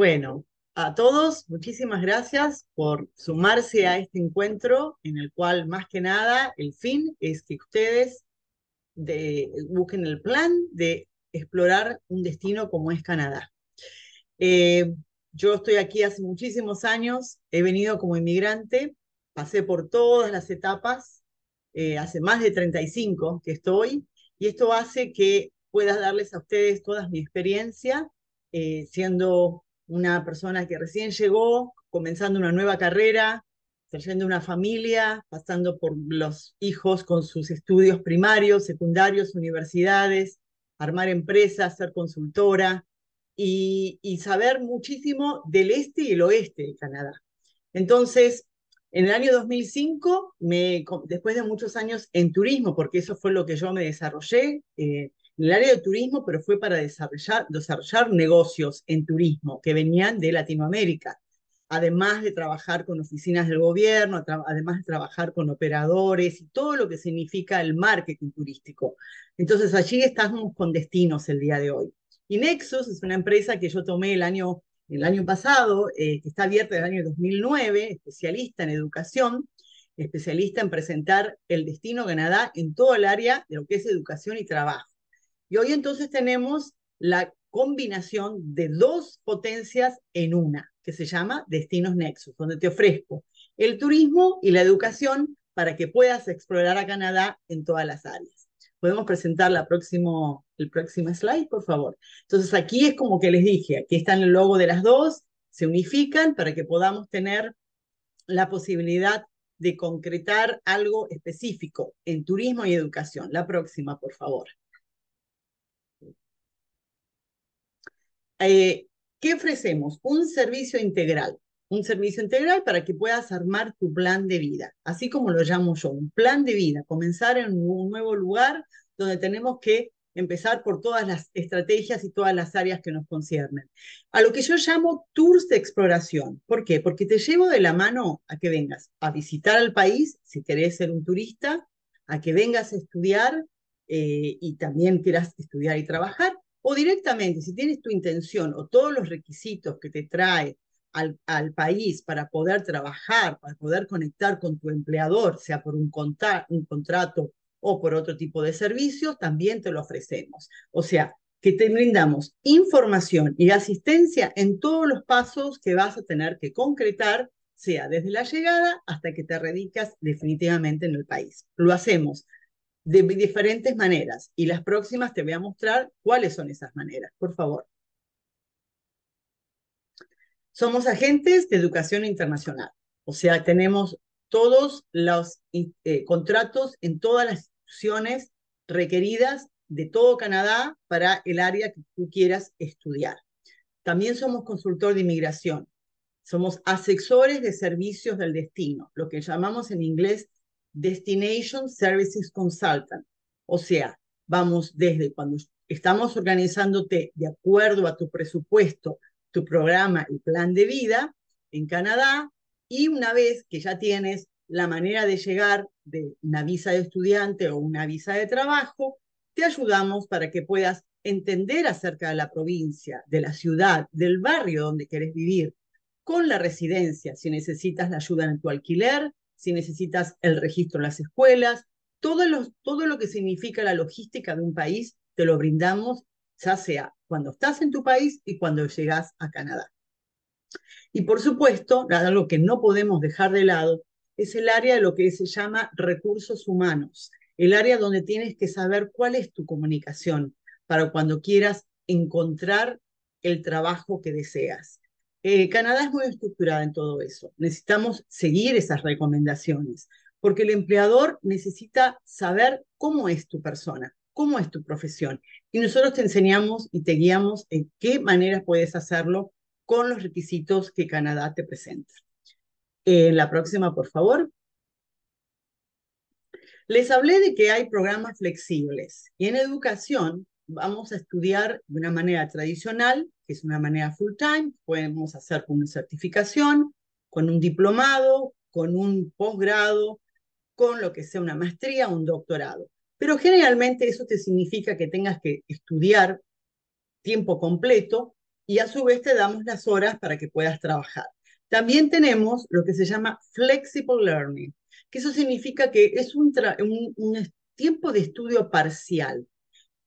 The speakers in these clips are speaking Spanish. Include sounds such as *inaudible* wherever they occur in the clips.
Bueno, a todos, muchísimas gracias por sumarse a este encuentro en el cual más que nada el fin es que ustedes de, busquen el plan de explorar un destino como es Canadá. Eh, yo estoy aquí hace muchísimos años, he venido como inmigrante, pasé por todas las etapas, eh, hace más de 35 que estoy, y esto hace que pueda darles a ustedes toda mi experiencia eh, siendo una persona que recién llegó, comenzando una nueva carrera, trayendo una familia, pasando por los hijos con sus estudios primarios, secundarios, universidades, armar empresas, ser consultora y, saber muchísimo del este y el oeste de Canadá. Entonces, en el año 2005, me, después de muchos años en turismo, porque eso fue lo que yo me desarrollé, eh, en el área de turismo, pero fue para desarrollar, desarrollar negocios en turismo que venían de Latinoamérica, además de trabajar con oficinas del gobierno, además de trabajar con operadores y todo lo que significa el marketing turístico. Entonces allí estamos con destinos el día de hoy. Y Nexus es una empresa que yo tomé el año, el año pasado, eh, que está abierta desde el año 2009, especialista en educación, especialista en presentar el destino Canadá en todo el área de lo que es educación y trabajo. Y hoy entonces tenemos la combinación de dos potencias en una, que se llama Destinos Nexus, donde te ofrezco el turismo y la educación para que puedas explorar a Canadá en todas las áreas. Podemos presentar la próximo, el próximo slide, por favor. Entonces aquí es como que les dije, aquí están el logo de las dos, se unifican para que podamos tener la posibilidad de concretar algo específico en turismo y educación. La próxima, por favor. Eh, ¿qué ofrecemos? Un servicio integral, un servicio integral para que puedas armar tu plan de vida, así como lo llamo yo, un plan de vida, comenzar en un nuevo lugar donde tenemos que empezar por todas las estrategias y todas las áreas que nos conciernen. A lo que yo llamo tours de exploración. ¿Por qué? Porque te llevo de la mano a que vengas a visitar el país, si querés ser un turista, a que vengas a estudiar eh, y también quieras estudiar y trabajar, o directamente, si tienes tu intención o todos los requisitos que te trae al, país para poder trabajar, para poder conectar con tu empleador, sea por un, un contrato o por otro tipo de servicios, también te lo ofrecemos. O sea, que te brindamos información y asistencia en todos los pasos que vas a tener que concretar, sea desde la llegada hasta que te radicas definitivamente en el país. Lo hacemos de diferentes maneras y las próximas te voy a mostrar cuáles son esas maneras, por favor. Somos agentes de educación internacional, o sea, tenemos todos los eh, contratos en todas las instituciones requeridas de todo Canadá para el área que tú quieras estudiar. También somos consultor de inmigración, somos asesores de servicios del destino, lo que llamamos en inglés Destination Services Consultant. O sea, vamos desde cuando estamos organizándote de acuerdo a tu presupuesto, tu programa y plan de vida en Canadá, y una vez que ya tienes la manera de llegar de una visa de estudiante o una visa de trabajo, te ayudamos para que puedas entender acerca de la provincia, de la ciudad, del barrio donde quieres vivir, con la residencia, si necesitas la ayuda en tu alquiler, si necesitas el registro en las escuelas, todo, todo lo que significa la logística de un país, te lo brindamos ya sea cuando estás en tu país y cuando llegas a Canadá. Y por supuesto, algo que no podemos dejar de lado es el área de lo que se llama recursos humanos, el área donde tienes que saber cuál es tu comunicación para cuando quieras encontrar el trabajo que deseas. Eh, Canadá es muy estructurada en todo eso. Necesitamos seguir esas recomendaciones, porque el empleador necesita saber cómo es tu persona, cómo es tu profesión. Y nosotros te enseñamos y te guiamos en qué maneras puedes hacerlo con los requisitos que Canadá te presenta. Eh, la próxima, por favor. Les hablé de que hay programas flexibles y en educación vamos a estudiar de una manera tradicional, que es una manera full time, podemos hacer con una certificación, con un diplomado, con un posgrado, con lo que sea una maestría, un doctorado. Pero generalmente eso te significa que tengas que estudiar tiempo completo y a su vez te damos las horas para que puedas trabajar. También tenemos lo que se llama flexible learning, que eso significa que es un tiempo de estudio parcial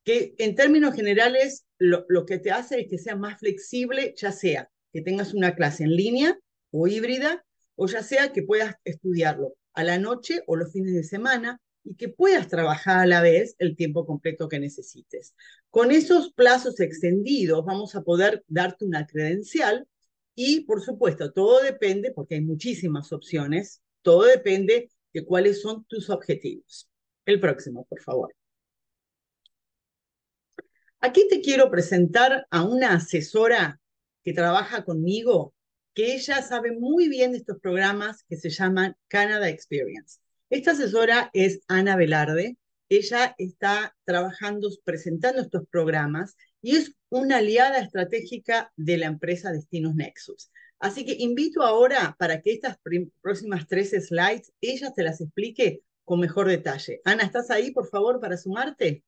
que en términos generales lo, que te hace es que sea más flexible, ya sea que tengas una clase en línea o híbrida, o ya sea que puedas estudiarlo a la noche o los fines de semana y que puedas trabajar a la vez el tiempo completo que necesites. Con esos plazos extendidos vamos a poder darte una credencial y, por supuesto, todo depende, porque hay muchísimas opciones, todo depende de cuáles son tus objetivos. El próximo, por favor. Aquí te quiero presentar a una asesora que trabaja conmigo, que ella sabe muy bien de estos programas que se llaman Canada Experience. Esta asesora es Ana Velarde. Ella está trabajando, presentando estos programas y es una aliada estratégica de la empresa Destinos Nexus. Así que invito ahora para que estas próximas tres slides ella te las explique con mejor detalle. Ana, ¿estás ahí, por favor, para sumarte?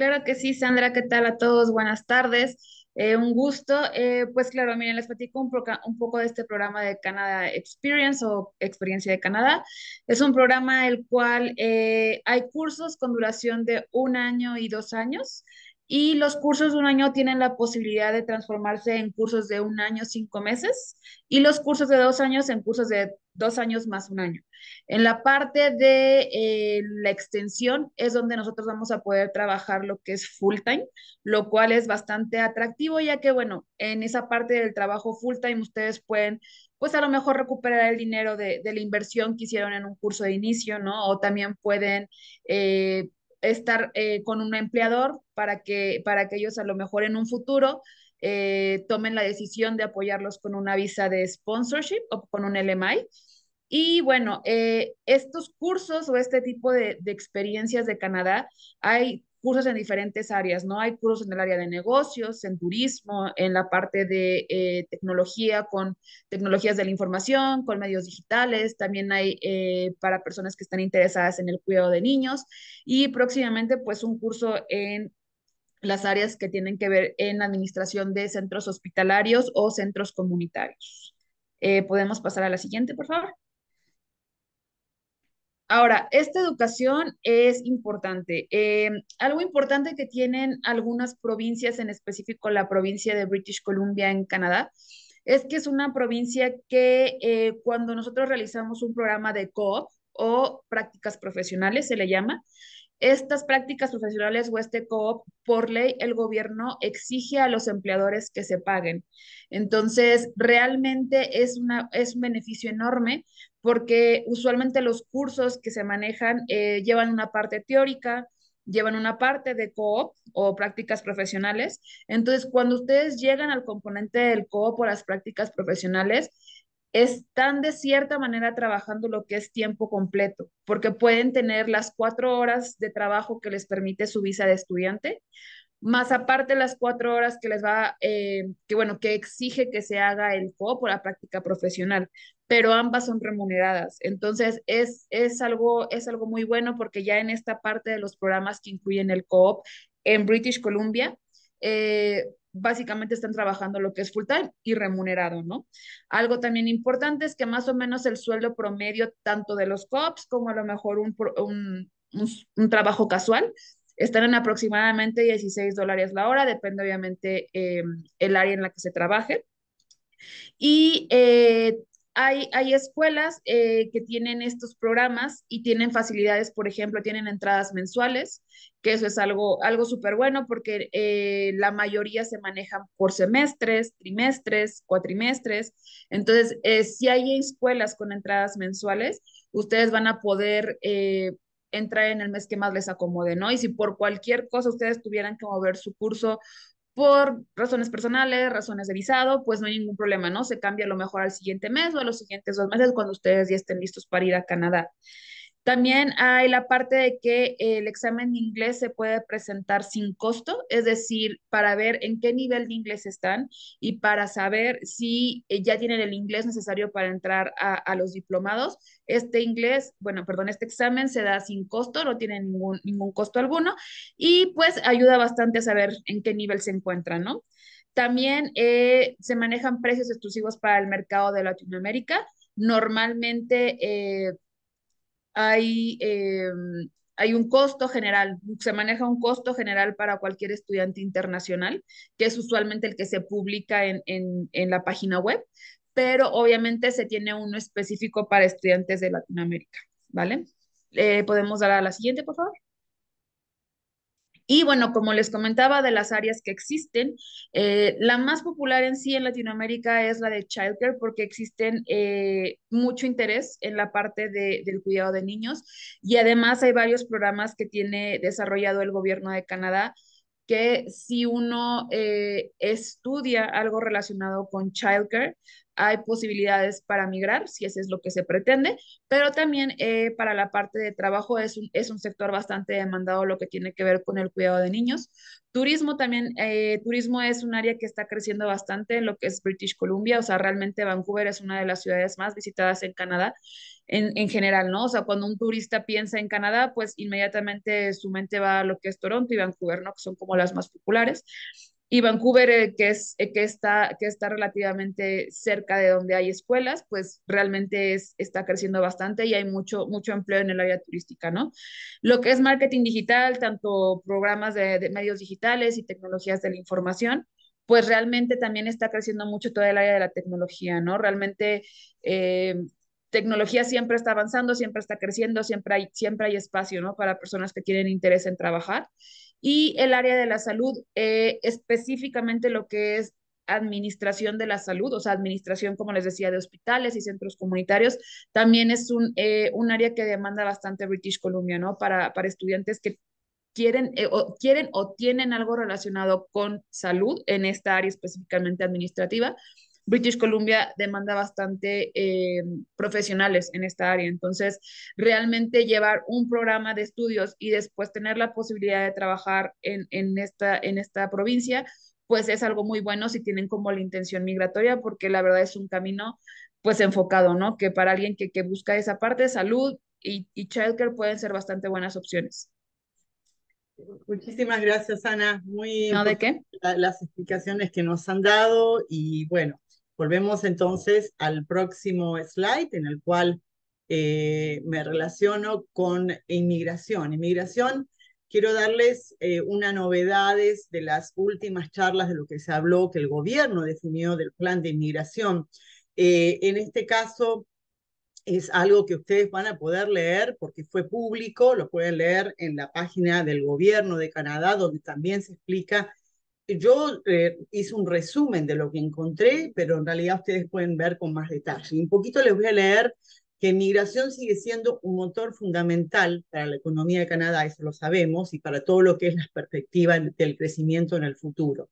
Claro que sí, Sandra, ¿qué tal a todos? Buenas tardes. Eh, un gusto. Eh, pues claro, miren, les platico un, poco de este programa de Canadá Experience o Experiencia de Canadá. Es un programa el cual eh, hay cursos con duración de un año y dos años. Y los cursos de un año tienen la posibilidad de transformarse en cursos de un año, cinco meses, y los cursos de dos años en cursos de dos años más un año. En la parte de eh, la extensión es donde nosotros vamos a poder trabajar lo que es full time, lo cual es bastante atractivo, ya que, bueno, en esa parte del trabajo full time ustedes pueden pues a lo mejor recuperar el dinero de, la inversión que hicieron en un curso de inicio, ¿no? O también pueden eh, estar eh, con un empleador para que, para que ellos a lo mejor en un futuro eh, tomen la decisión de apoyarlos con una visa de sponsorship o con un LMI. Y bueno, eh, estos cursos o este tipo de, de, experiencias de Canadá hay cursos en diferentes áreas, ¿no? Hay cursos en el área de negocios, en turismo, en la parte de eh, tecnología, con tecnologías de la información, con medios digitales, también hay eh, para personas que están interesadas en el cuidado de niños y próximamente pues un curso en las áreas que tienen que ver en administración de centros hospitalarios o centros comunitarios. Eh, Podemos pasar a la siguiente, por favor. Ahora, esta educación es importante. Eh, algo importante que tienen algunas provincias, en específico la provincia de British Columbia en Canadá, es que es una provincia que eh, cuando nosotros realizamos un programa de co-op o prácticas profesionales, se le llama, estas prácticas profesionales o este co-op, por ley, el gobierno exige a los empleadores que se paguen. Entonces, realmente es, es un beneficio enorme porque usualmente los cursos que se manejan eh, llevan una parte teórica, llevan una parte de coop o prácticas profesionales. Entonces, cuando ustedes llegan al componente del coop o las prácticas profesionales, están de cierta manera trabajando lo que es tiempo completo, porque pueden tener las cuatro horas de trabajo que les permite su visa de estudiante, más aparte las cuatro horas que les va, eh, que bueno, que exige que se haga el coop o la práctica profesional pero ambas son remuneradas. Entonces, es, es, algo, es algo muy bueno porque ya en esta parte de los programas que incluyen el co en British Columbia, eh, básicamente están trabajando lo que es full time y remunerado, ¿no? Algo también importante es que más o menos el sueldo promedio tanto de los cops como a lo mejor un, trabajo casual están en aproximadamente 16 dólares la hora, depende obviamente eh, el área en la que se trabaje. Y eh, hay, escuelas eh, que tienen estos programas y tienen facilidades, por ejemplo, tienen entradas mensuales, que eso es algo, algo súper bueno porque eh, la mayoría se manejan por semestres, trimestres, cuatrimestres. Entonces, eh, si hay escuelas con entradas mensuales, ustedes van a poder entrar en el mes que más les acomode, ¿no? Y si por cualquier cosa ustedes tuvieran que mover su curso por razones personales, razones de visado, pues no hay ningún problema, ¿no? Se cambia a lo mejor al siguiente mes o a los siguientes dos meses cuando ustedes ya estén listos para ir a Canadá. También hay la parte de que el examen de inglés se puede presentar sin costo, es decir, para ver en qué nivel de inglés están y para saber si eh, ya tienen el inglés necesario para entrar a, los diplomados. Este inglés, bueno, perdón, este examen se da sin costo, no tiene ningún, costo alguno y pues ayuda bastante a saber en qué nivel se encuentran, ¿no? También eh, se manejan precios exclusivos para el mercado de Latinoamérica. Normalmente... Eh, hay, em, hay un costo general, se maneja un costo general para cualquier estudiante internacional, que es usualmente el que se publica en, la página web, pero obviamente se tiene uno específico para estudiantes de Latinoamérica, ¿vale? Eh, ¿Podemos dar a la siguiente, por favor? Y bueno, como les comentaba de las áreas que existen, eh, la más popular en sí en Latinoamérica es la de childcare porque existen eh, mucho interés en la parte del cuidado de niños y además hay varios programas que tiene desarrollado el gobierno de Canadá que si uno eh, estudia algo relacionado con childcare, hay posibilidades para migrar, si ese es lo que se pretende, pero también eh, para la parte de trabajo es un, es un sector bastante demandado lo que tiene que ver con el cuidado de niños. Turismo también, eh, turismo es un área que está creciendo bastante en lo que es British Columbia, o sea, realmente Vancouver es una de las ciudades más visitadas en Canadá. En, en, general, ¿no? O sea, cuando un turista piensa en Canadá, pues inmediatamente su mente va a lo que es Toronto y Vancouver, ¿no? Que son como las más populares y Vancouver, eh, que, es, eh, que, está, que está relativamente cerca de donde hay escuelas, pues realmente es, está creciendo bastante y hay mucho, mucho empleo en el área turística, ¿no? Lo que es marketing digital, tanto programas de, medios digitales y tecnologías de la información, pues realmente también está creciendo mucho todo el área de la tecnología, ¿no? Realmente eh, tecnología siempre está avanzando, siempre está creciendo, siempre hay, siempre hay espacio, ¿no? Para personas que tienen interés en trabajar y el área de la salud, eh, específicamente lo que es administración de la salud, o sea, administración, como les decía, de hospitales y centros comunitarios, también es un, eh, un área que demanda bastante British Columbia, ¿no? Para, para estudiantes que quieren, eh, quieren o tienen algo relacionado con salud en esta área específicamente administrativa British Columbia demanda bastante eh, profesionales en esta área. Entonces, realmente llevar un programa de estudios y después tener la posibilidad de trabajar en, en, esta, en esta provincia, pues es algo muy bueno si tienen como la intención migratoria, porque la verdad es un camino pues enfocado, ¿no? Que para alguien que, que busca esa parte, salud y, y childcare pueden ser bastante buenas opciones. Muchísimas gracias, Ana. Muy ¿No, de qué? las explicaciones que nos han dado y bueno, Volvemos entonces al próximo slide en el cual eh, me relaciono con inmigración. Inmigración, quiero darles eh, unas novedades de las últimas charlas de lo que se habló, que el gobierno definió del plan de inmigración. Eh, en este caso, es algo que ustedes van a poder leer porque fue público, lo pueden leer en la página del gobierno de Canadá, donde también se explica yo eh, hice un resumen de lo que encontré, pero en realidad ustedes pueden ver con más detalle. Un poquito les voy a leer que migración sigue siendo un motor fundamental para la economía de Canadá, eso lo sabemos, y para todo lo que es la perspectiva del crecimiento en el futuro.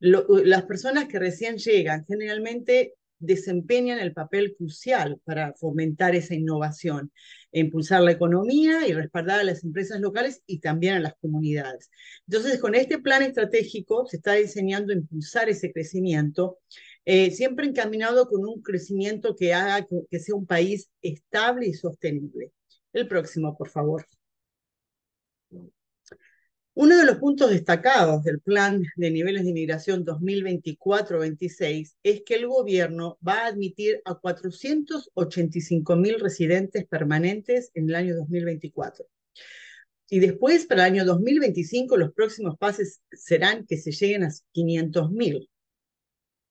las personas que recién llegan generalmente desempeñan el papel crucial para fomentar esa innovación, impulsar la economía y respaldar a las empresas locales y también a las comunidades. Entonces, con este plan estratégico se está diseñando impulsar ese crecimiento, eh, siempre encaminado con un crecimiento que haga que sea un país estable y sostenible. El próximo, por favor. Uno de los puntos destacados del Plan de Niveles de Inmigración 2024-26 es que el gobierno va a admitir a 485 mil residentes permanentes en el año 2024. Y después, para el año 2025, los próximos pases serán que se lleguen a 500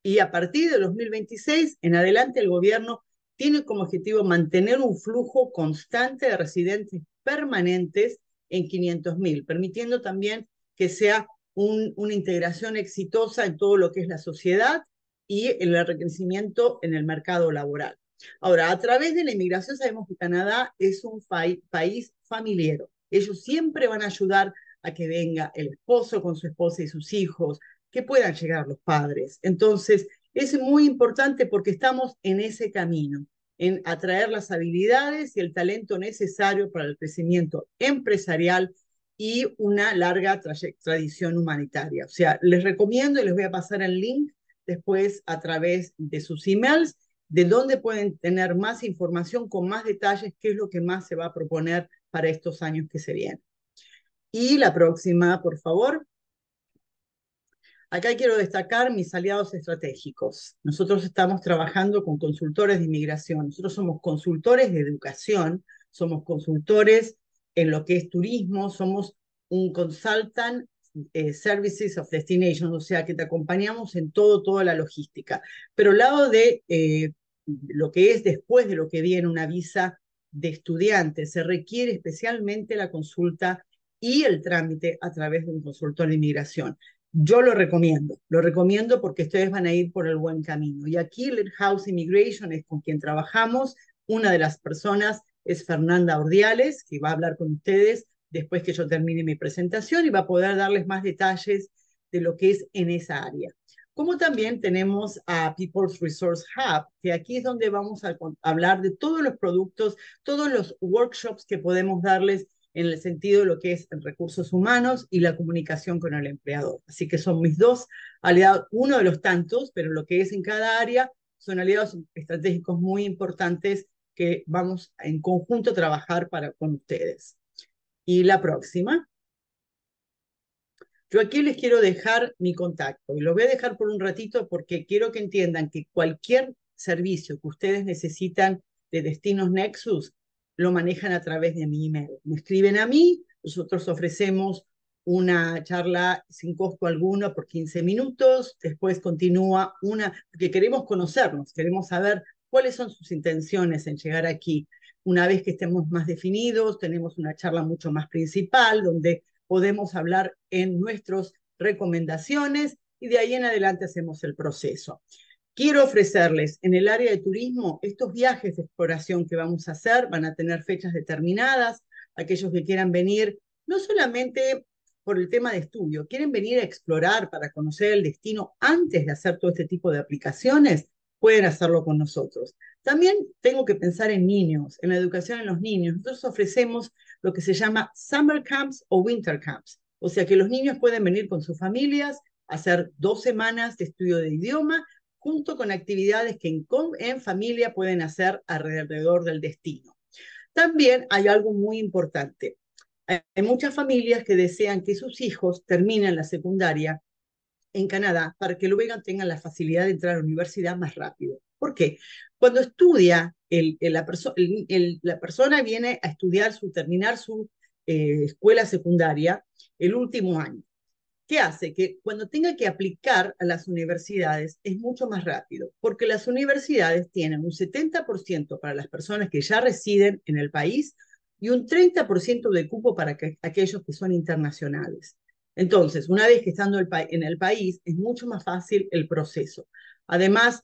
Y a partir de 2026 en adelante, el gobierno tiene como objetivo mantener un flujo constante de residentes permanentes en 500.000, permitiendo también que sea una integración exitosa en todo lo que es la sociedad y el enriquecimiento en el mercado laboral. Ahora, a través de la inmigración sabemos que Canadá es un país familiar. Ellos siempre van a ayudar a que venga el esposo con su esposa y sus hijos, que puedan llegar los padres. Entonces, es muy importante porque estamos en ese camino en atraer las habilidades y el talento necesario para el crecimiento empresarial y una larga tradición humanitaria. O sea, les recomiendo y les voy a pasar el link después a través de sus emails, de donde pueden tener más información con más detalles, qué es lo que más se va a proponer para estos años que se vienen. Y la próxima, por favor. Acá quiero destacar mis aliados estratégicos. Nosotros estamos trabajando con consultores de inmigración. Nosotros somos consultores de educación, somos consultores en lo que es turismo, somos un consultant eh, services of destination, o sea que te acompañamos en todo, toda la logística. Pero al lado de eh, lo que es después de lo que viene una visa de estudiante, se requiere especialmente la consulta y el trámite a través de un consultor de inmigración. Yo lo recomiendo, lo recomiendo porque ustedes van a ir por el buen camino. Y aquí el House Immigration es con quien trabajamos. Una de las personas es Fernanda Ordiales, que va a hablar con ustedes después que yo termine mi presentación y va a poder darles más detalles de lo que es en esa área. Como también tenemos a People's Resource Hub, que aquí es donde vamos a hablar de todos los productos, todos los workshops que podemos darles en el sentido de lo que es recursos humanos y la comunicación con el empleador. Así que son mis dos aliados, uno de los tantos, pero lo que es en cada área son aliados estratégicos muy importantes que vamos en conjunto a trabajar para, con ustedes. Y la próxima. Yo aquí les quiero dejar mi contacto y lo voy a dejar por un ratito porque quiero que entiendan que cualquier servicio que ustedes necesitan de Destinos Nexus, lo manejan a través de mi email. Me escriben a mí, nosotros ofrecemos una charla sin costo alguno por 15 minutos, después continúa una, porque queremos conocernos, queremos saber cuáles son sus intenciones en llegar aquí. Una vez que estemos más definidos, tenemos una charla mucho más principal, donde podemos hablar en nuestras recomendaciones y de ahí en adelante hacemos el proceso. Quiero ofrecerles en el área de turismo estos viajes de exploración que vamos a hacer, van a tener fechas determinadas, aquellos que quieran venir, no solamente por el tema de estudio, quieren venir a explorar para conocer el destino antes de hacer todo este tipo de aplicaciones, pueden hacerlo con nosotros. También tengo que pensar en niños, en la educación en los niños. Nosotros ofrecemos lo que se llama summer camps o winter camps, o sea que los niños pueden venir con sus familias, hacer dos semanas de estudio de idioma junto con actividades que en, familia pueden hacer alrededor del destino. También hay algo muy importante. Hay muchas familias que desean que sus hijos terminen la secundaria en Canadá para que luego tengan la facilidad de entrar a la universidad más rápido. ¿Por qué? Cuando estudia, la, persona viene a estudiar, su, terminar su eh, escuela secundaria el último año. ¿Qué hace? Que cuando tenga que aplicar a las universidades es mucho más rápido, porque las universidades tienen un 70% para las personas que ya residen en el país y un 30% de cupo para aquellos que son internacionales. Entonces, una vez que estando el en el país, es mucho más fácil el proceso. Además,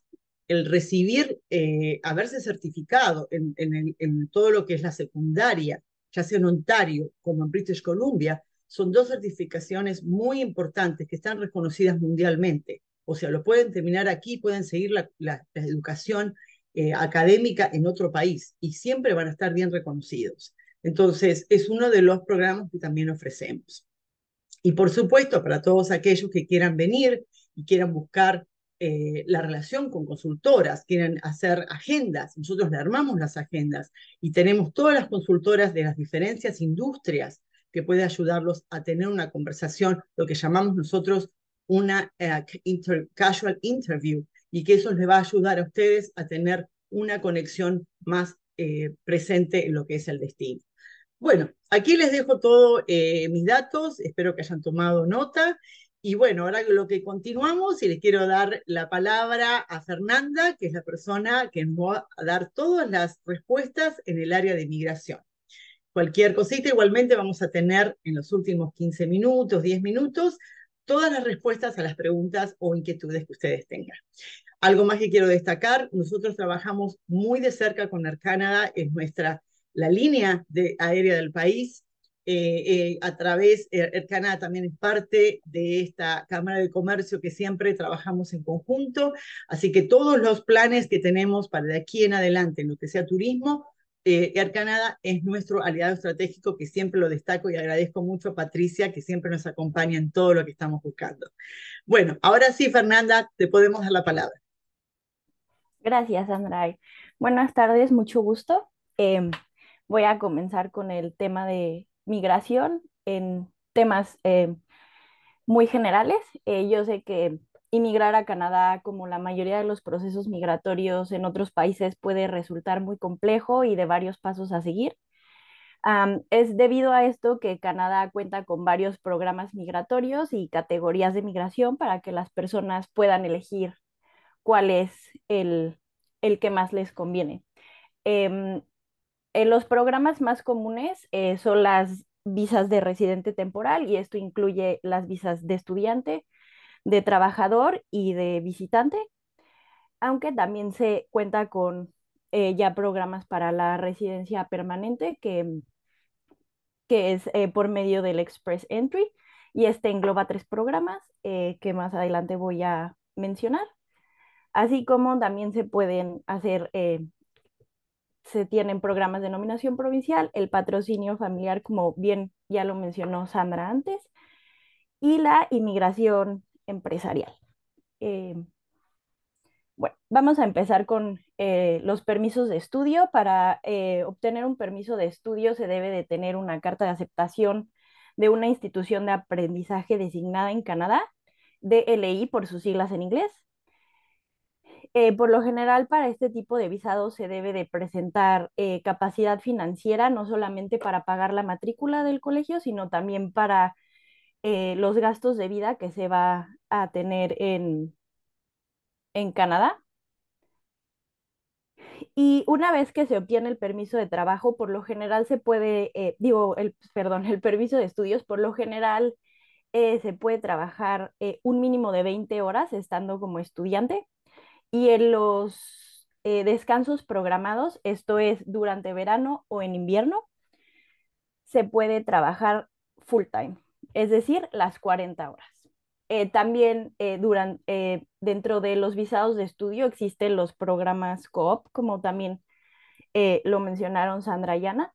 el recibir, eh, haberse certificado en, en todo lo que es la secundaria, ya sea en Ontario como en British Columbia, son dos certificaciones muy importantes que están reconocidas mundialmente. O sea, lo pueden terminar aquí, pueden seguir la, educación eh, académica en otro país y siempre van a estar bien reconocidos. Entonces, es uno de los programas que también ofrecemos. Y por supuesto, para todos aquellos que quieran venir y quieran buscar eh, la relación con consultoras, quieren hacer agendas. Nosotros le armamos las agendas y tenemos todas las consultoras de las diferentes industrias que puede ayudarlos a tener una conversación, lo que llamamos nosotros una eh, casual interview, y que eso les va a ayudar a ustedes a tener una conexión más eh, presente en lo que es el destino. Bueno, aquí les dejo todos eh, mis datos, espero que hayan tomado nota. Y bueno, ahora lo que continuamos, y les quiero dar la palabra a Fernanda, que es la persona que va a dar todas las respuestas en el área de migración cualquier cosita. Igualmente vamos a tener en los últimos 15 minutos, 10 minutos, todas las respuestas a las preguntas o inquietudes que ustedes tengan. Algo más que quiero destacar, nosotros trabajamos muy de cerca con Air Canada, es nuestra, la línea de, aérea del país. Eh, eh, a través, Air Canada también es parte de esta Cámara de Comercio que siempre trabajamos en conjunto, así que todos los planes que tenemos para de aquí en adelante en lo que sea turismo, eh, Air es nuestro aliado estratégico que siempre lo destaco y agradezco mucho a Patricia que siempre nos acompaña en todo lo que estamos buscando. Bueno, ahora sí, Fernanda, te podemos dar la palabra. Gracias, Andray. Buenas tardes, mucho gusto. Em, voy a comenzar con el tema de migración en temas em, muy generales. Eh, yo sé que Inmigrar a Canadá, como la mayoría de los procesos migratorios en otros países, puede resultar muy complejo y de varios pasos a seguir. es debido a esto que Canadá cuenta con varios programas migratorios y categorías de migración para que las personas puedan elegir cuál es el, que más les conviene. Em, en los programas más comunes eh, son las visas de residente temporal y esto incluye las visas de estudiante, de trabajador y de visitante, aunque también se cuenta con eh, ya programas para la residencia permanente que, mm, que es eh, por medio del Express Entry y este engloba tres programas eh, que más adelante voy a mencionar, así como también se pueden hacer, se tienen programas de nominación provincial, el patrocinio familiar, como bien ya lo mencionó Sandra antes, y la inmigración empresarial. Eh, bueno, vamos a empezar con eh, los permisos de estudio. Para eh, obtener un permiso de estudio se debe de tener una carta de aceptación de una institución de aprendizaje designada en Canadá, DLI por sus siglas en inglés. por lo general, para este tipo de visado se debe de presentar capacidad financiera, no solamente para pagar la matrícula del colegio, sino también para eh, los gastos de vida que se va a tener en, Canadá. Y una vez que se obtiene el permiso de trabajo, por lo general se puede, eh, digo, el, perdón, el permiso de estudios, por lo general eh, se puede trabajar un mínimo de 20 horas estando como estudiante. Y en los descansos programados, esto es durante verano o en invierno, se puede trabajar full time es decir, las 40 horas. Eh, también eh, durante, eh, dentro de los visados de estudio existen los programas COOP, como también lo mencionaron Sandra y Ana.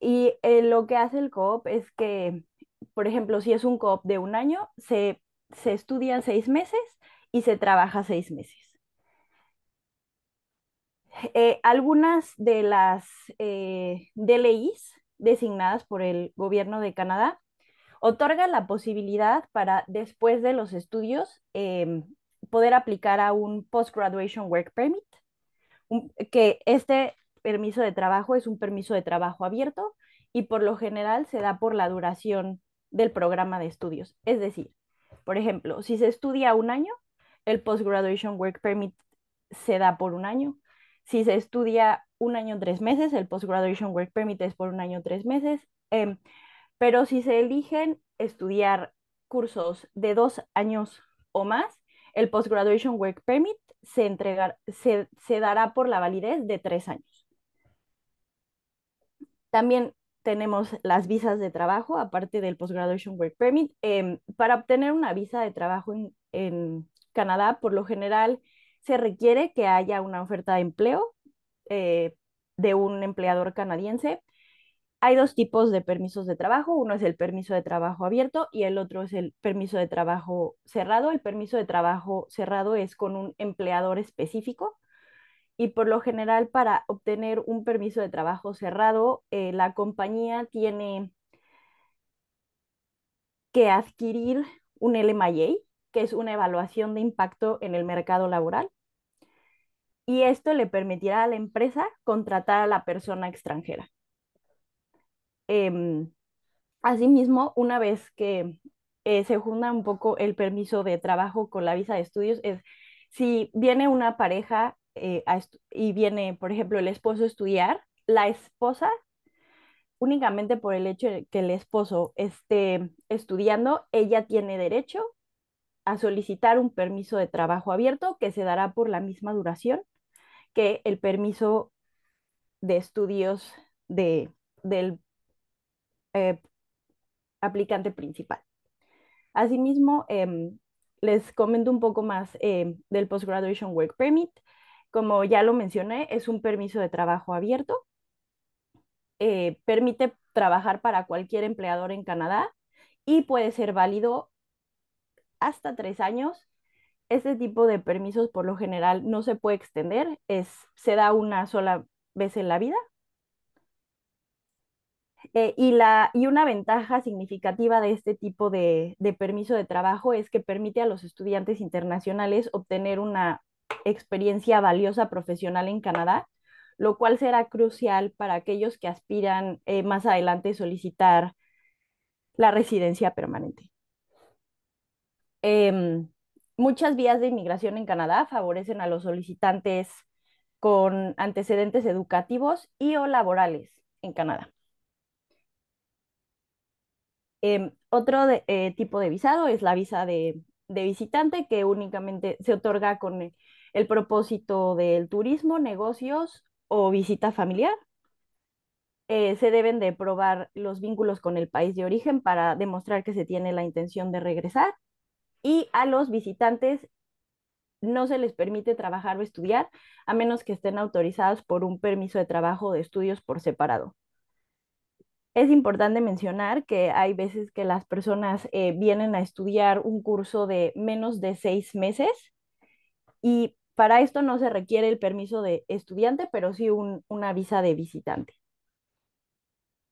y lo que hace el COOP es que, por ejemplo, si es un COOP de un año, se, estudian seis meses y se trabaja seis meses. algunas de las eh, DLIs designadas por el gobierno de Canadá, otorga la posibilidad para después de los estudios em, poder aplicar a un Post-Graduation Work Permit, que este permiso de trabajo es un permiso de trabajo abierto y por lo general se da por la duración del programa de estudios. Es decir, por ejemplo, si se estudia un año, el Post-Graduation Work Permit se da por un año. Si se estudia un año tres meses, el Post-Graduation Work Permit es por un año tres meses, em, pero si se eligen estudiar cursos de dos años o más, el Post-Graduation Work Permit se, se, dará por la validez de tres años. También tenemos las visas de trabajo, aparte del Post-Graduation Work Permit. Em, para obtener una visa de trabajo en Canadá, por lo general, se requiere que haya una oferta de empleo eh, de un empleador canadiense. Hay dos tipos de permisos de trabajo. Uno es el permiso de trabajo abierto y el otro es el permiso de trabajo cerrado. El permiso de trabajo cerrado es con un empleador específico y por lo general para obtener un permiso de trabajo cerrado, eh, la compañía tiene que adquirir un LMIA, que es una evaluación de impacto en el mercado laboral y esto le permitirá a la empresa contratar a la persona extranjera. Em, asimismo, una vez que eh, se junta un poco el permiso de trabajo con la visa de estudios, es si viene una pareja eh, y viene, por ejemplo, el esposo a estudiar, la esposa únicamente por el hecho de que el esposo esté estudiando, ella tiene derecho a solicitar un permiso de trabajo abierto que se dará por la misma duración que el permiso de estudios de, del eh, aplicante principal. Asimismo, em, les comento un poco más em, del Postgraduation Work Permit. Como ya lo mencioné, es un permiso de trabajo abierto. Eh, permite trabajar para cualquier empleador en Canadá y puede ser válido hasta tres años este tipo de permisos por lo general no se puede extender, es, se da una sola vez en la vida. Eh, y, la, y una ventaja significativa de este tipo de, permiso de trabajo es que permite a los estudiantes internacionales obtener una experiencia valiosa profesional en Canadá, lo cual será crucial para aquellos que aspiran eh, más adelante solicitar la residencia permanente. Em, muchas vías de inmigración en Canadá favorecen a los solicitantes con antecedentes educativos y o laborales en Canadá. Em, otro eh, tipo de visado es la visa de, visitante que únicamente se otorga con el, propósito del turismo, negocios o visita familiar. Eh, se deben de probar los vínculos con el país de origen para demostrar que se tiene la intención de regresar y a los visitantes no se les permite trabajar o estudiar a menos que estén autorizados por un permiso de trabajo o de estudios por separado. Es importante mencionar que hay veces que las personas eh, vienen a estudiar un curso de menos de seis meses y para esto no se requiere el permiso de estudiante, pero sí un, una visa de visitante.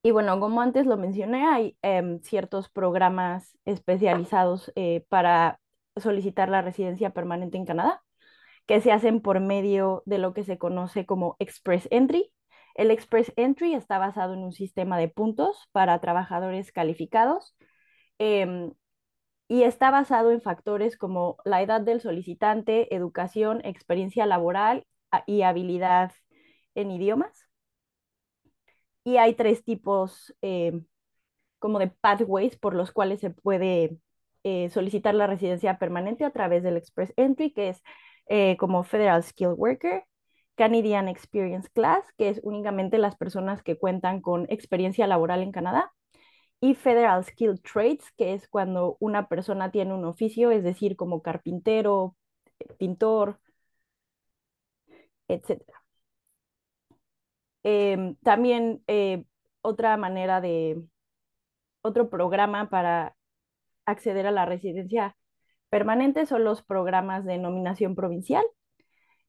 Y bueno, como antes lo mencioné, hay em, ciertos programas especializados eh, para solicitar la residencia permanente en Canadá, que se hacen por medio de lo que se conoce como Express Entry. El Express Entry está basado en un sistema de puntos para trabajadores calificados em, y está basado en factores como la edad del solicitante, educación, experiencia laboral y habilidad en idiomas. Y hay tres tipos eh, como de pathways por los cuales se puede eh, solicitar la residencia permanente a través del Express Entry, que es eh, como Federal Skilled Worker, Canadian Experience Class, que es únicamente las personas que cuentan con experiencia laboral en Canadá, y Federal Skilled Trades, que es cuando una persona tiene un oficio, es decir, como carpintero, pintor, etcétera. Em, también eh, otra manera de, otro programa para acceder a la residencia permanente son los programas de nominación provincial.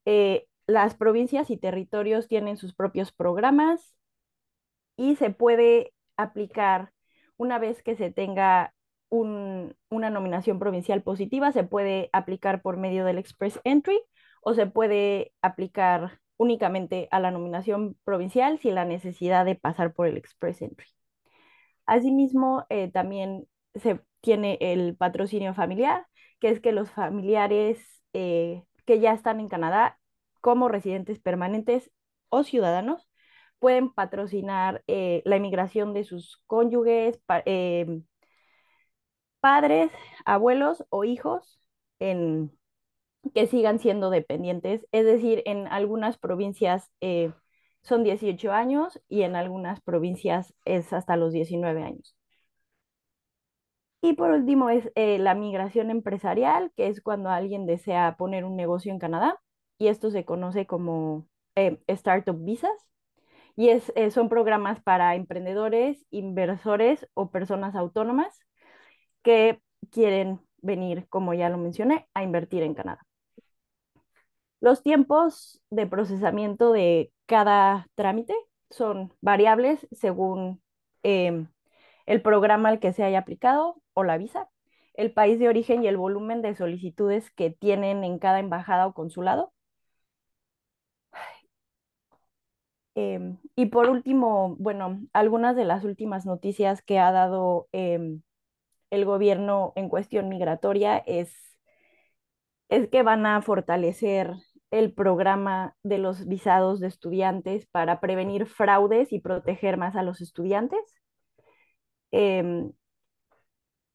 Eh, las provincias y territorios tienen sus propios programas y se puede aplicar una vez que se tenga una nominación provincial positiva, se puede aplicar por medio del Express Entry o se puede aplicar únicamente a la nominación provincial sin la necesidad de pasar por el Express Entry. Asimismo, eh, también se tiene el patrocinio familiar, que es que los familiares eh, que ya están en Canadá como residentes permanentes o ciudadanos pueden patrocinar eh, la inmigración de sus cónyuges, padres, abuelos o hijos en, que sigan siendo dependientes. Es decir, en algunas provincias eh, son 18 años y en algunas provincias es hasta los 19 años. Y por último es eh, la migración empresarial, que es cuando alguien desea poner un negocio en Canadá y esto se conoce como eh, Startup Visas. Y es, son programas para emprendedores, inversores o personas autónomas que quieren venir, como ya lo mencioné, a invertir en Canadá. Los tiempos de procesamiento de cada trámite son variables según em, el programa al que se haya aplicado o la visa, el país de origen y el volumen de solicitudes que tienen en cada embajada o consulado. Em, y por último, bueno, algunas de las últimas noticias que ha dado em, el gobierno en cuestión migratoria es, es que van a fortalecer el programa de los visados de estudiantes para prevenir fraudes y proteger más a los estudiantes. Em,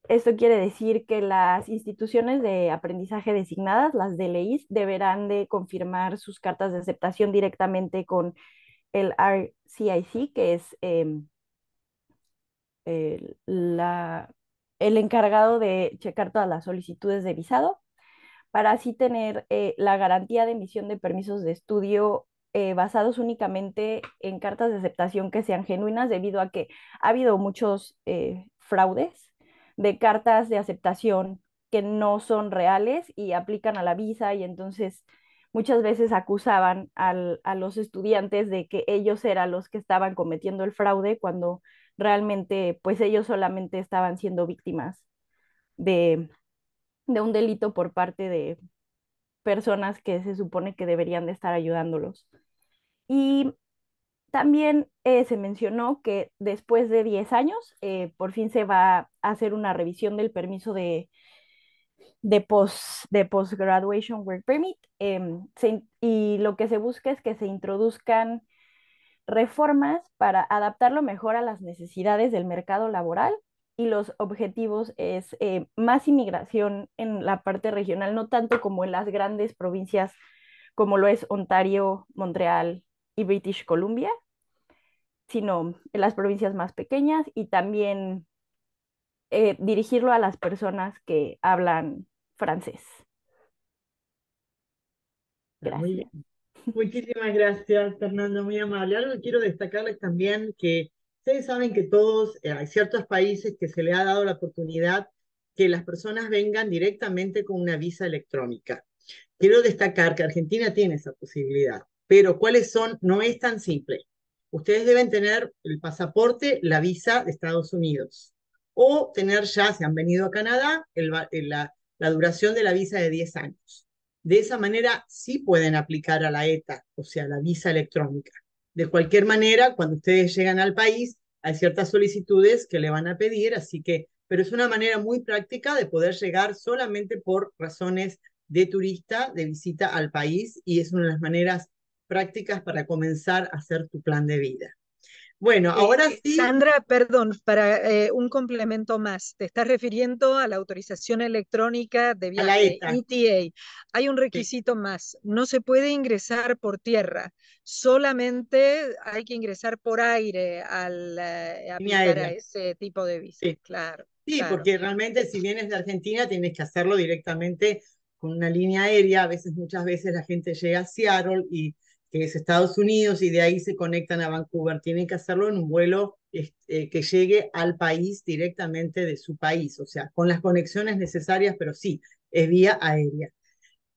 esto quiere decir que las instituciones de aprendizaje designadas, las DLIs, deberán de confirmar sus cartas de aceptación directamente con el RCIC, que es em, el, el encargado de checar todas las solicitudes de visado para así tener eh, la garantía de emisión de permisos de estudio eh, basados únicamente en cartas de aceptación que sean genuinas, debido a que ha habido muchos eh, fraudes de cartas de aceptación que no son reales y aplican a la visa y entonces muchas veces acusaban a los estudiantes de que ellos eran los que estaban cometiendo el fraude cuando realmente pues ellos solamente estaban siendo víctimas de, de un delito por parte de personas que se supone que deberían de estar ayudándolos. Y también eh, se mencionó que después de 10 años, eh, por fin se va a hacer una revisión del permiso de, post, de Post-Graduation Work Permit em, y lo que se busca es que se introduzcan reformas para adaptarlo mejor a las necesidades del mercado laboral y los objetivos es eh, más inmigración en la parte regional, no tanto como en las grandes provincias como lo es Ontario, Montreal y British Columbia, sino en las provincias más pequeñas y también eh, dirigirlo a las personas que hablan francés. Pues gracias. Muchísimas gracias, Fernando, muy amable. Algo quiero destacarles también que Ustedes saben que todos, eh, hay ciertos países que se le ha dado la oportunidad que las personas vengan directamente con una visa electrónica. Quiero destacar que Argentina tiene esa posibilidad, pero cuáles son, no es tan simple. Ustedes deben tener el pasaporte, la visa de Estados Unidos o tener ya, si han venido a Canadá, eh, la, la duración de la visa de 10 años. De esa manera sí pueden aplicar a la ETA, o sea, la visa electrónica. De cualquier manera, cuando ustedes llegan al país, hay ciertas solicitudes que le van a pedir, así que, pero es una manera muy práctica de poder llegar solamente por razones de turista, de visita al país, y es una de las maneras prácticas para comenzar a hacer tu plan de vida. Bueno, eh, ahora eh, sí. Sandra, perdón, para eh, un complemento más. Te estás refiriendo a la autorización electrónica de viaje, ETA. E hay un requisito más. No se puede ingresar por tierra. Solamente hay que ingresar por aire al ese tipo de visa. Sí. Claro. Sí, porque realmente si vienes de Argentina tienes que hacerlo directamente con una línea aérea. A veces, muchas veces la gente llega a Seattle y que es Estados Unidos, y de ahí se conectan a Vancouver. Tienen que hacerlo en un vuelo eh, que llegue al país directamente de su país, o sea, con las conexiones necesarias, pero sí, es vía aérea.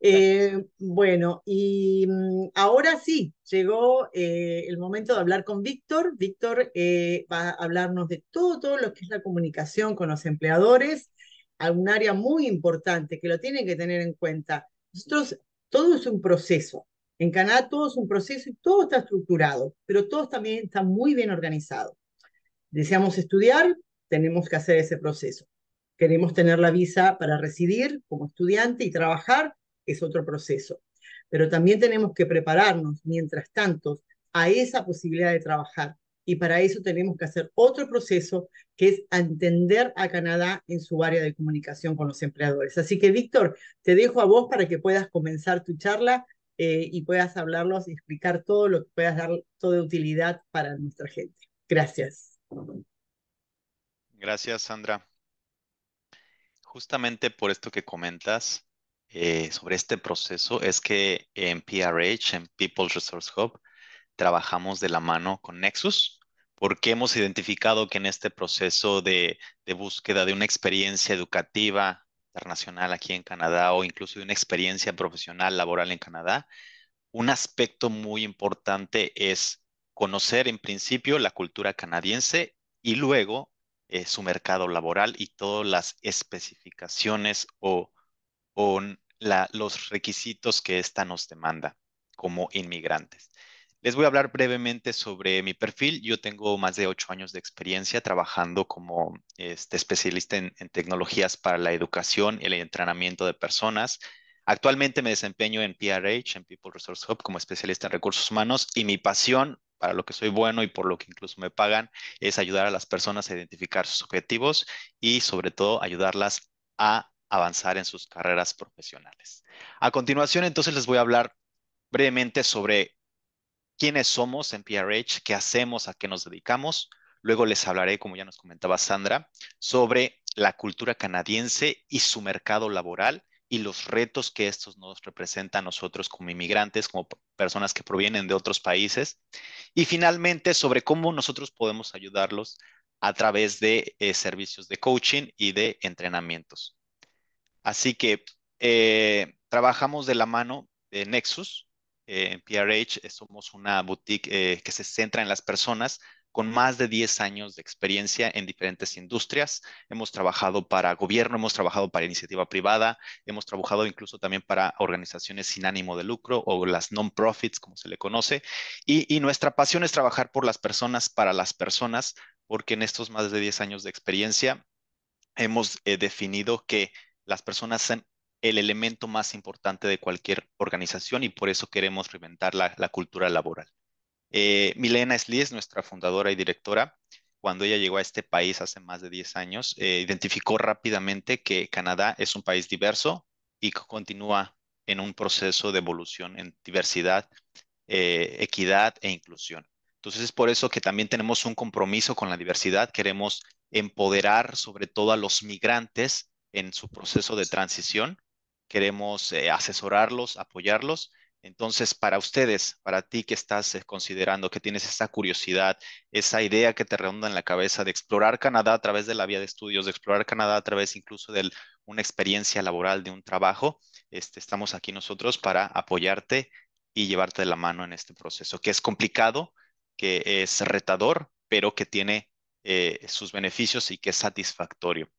Eh, bueno, y mm, ahora sí, llegó eh, el momento de hablar con Víctor. Víctor va a hablarnos de todo, lo que es la comunicación con los empleadores, a un área muy importante que lo tienen que tener en cuenta. Nosotros, todo es un proceso, en Canadá todo es un proceso y todo está estructurado, pero todo también está muy bien organizado. Deseamos estudiar, tenemos que hacer ese proceso. Queremos tener la visa para residir como estudiante y trabajar, es otro proceso. Pero también tenemos que prepararnos, mientras tanto, a esa posibilidad de trabajar. Y para eso tenemos que hacer otro proceso, que es entender a Canadá en su área de comunicación con los empleadores. Así que, Víctor, te dejo a vos para que puedas comenzar tu charla eh, y puedas hablarlos y explicar todo lo que puedas dar, todo de utilidad para nuestra gente. Gracias. Gracias, Sandra. Justamente por esto que comentas eh, sobre este proceso es que en PRH, en People's Resource Hub, trabajamos de la mano con Nexus, porque hemos identificado que en este proceso de, de, búsqueda de una experiencia educativa internacional aquí en Canadá o incluso de una experiencia profesional laboral en Canadá, un aspecto muy importante es conocer en principio la cultura canadiense y luego eh, su mercado laboral y todas las especificaciones o, los requisitos que ésta nos demanda como inmigrantes. Les voy a hablar brevemente sobre mi perfil. Yo tengo más de ocho años de experiencia trabajando como este, especialista en, en tecnologías para la educación y el entrenamiento de personas. Actualmente me desempeño en PRH, en People Resource Hub, como especialista en recursos humanos y mi pasión para lo que soy bueno y por lo que incluso me pagan es ayudar a las personas a identificar sus objetivos y sobre todo ayudarlas a avanzar en sus carreras profesionales. A continuación, entonces les voy a hablar brevemente sobre quiénes somos en PRH, qué hacemos, a qué nos dedicamos. Luego les hablaré, como ya nos comentaba Sandra, sobre la cultura canadiense y su mercado laboral y los retos que estos nos representan a nosotros como inmigrantes, como personas que provienen de otros países. Y finalmente, sobre cómo nosotros podemos ayudarlos a través de eh, servicios de coaching y de entrenamientos. Así que eh, trabajamos de la mano de Nexus, eh, en PRH eh, somos una boutique eh, que se centra en las personas con más de 10 años de experiencia en diferentes industrias. Hemos trabajado para gobierno, hemos trabajado para iniciativa privada, hemos trabajado incluso también para organizaciones sin ánimo de lucro o las non-profits, como se le conoce. Y, nuestra pasión es trabajar por las personas, para las personas, porque en estos más de 10 años de experiencia hemos definido que las personas el elemento más importante de cualquier organización y por eso queremos reinventar la, cultura laboral. Eh, Milena es nuestra fundadora y directora, cuando ella llegó a este país hace más de 10 años, eh, identificó rápidamente que Canadá es un país diverso y continúa en un proceso de evolución en diversidad, eh, equidad e inclusión. Entonces es por eso que también tenemos un compromiso con la diversidad, queremos empoderar sobre todo a los migrantes en su proceso de transición queremos eh, asesorarlos, apoyarlos. Entonces, para ustedes, para ti que estás eh, considerando, que tienes esa curiosidad, esa idea que te redonda en la cabeza de explorar Canadá a través de la vía de estudios, de explorar Canadá a través incluso de una experiencia laboral, de un trabajo, este, estamos aquí nosotros para apoyarte y llevarte de la mano en este proceso, que es complicado, que es retador, pero que tiene eh, sus beneficios y que es satisfactorio.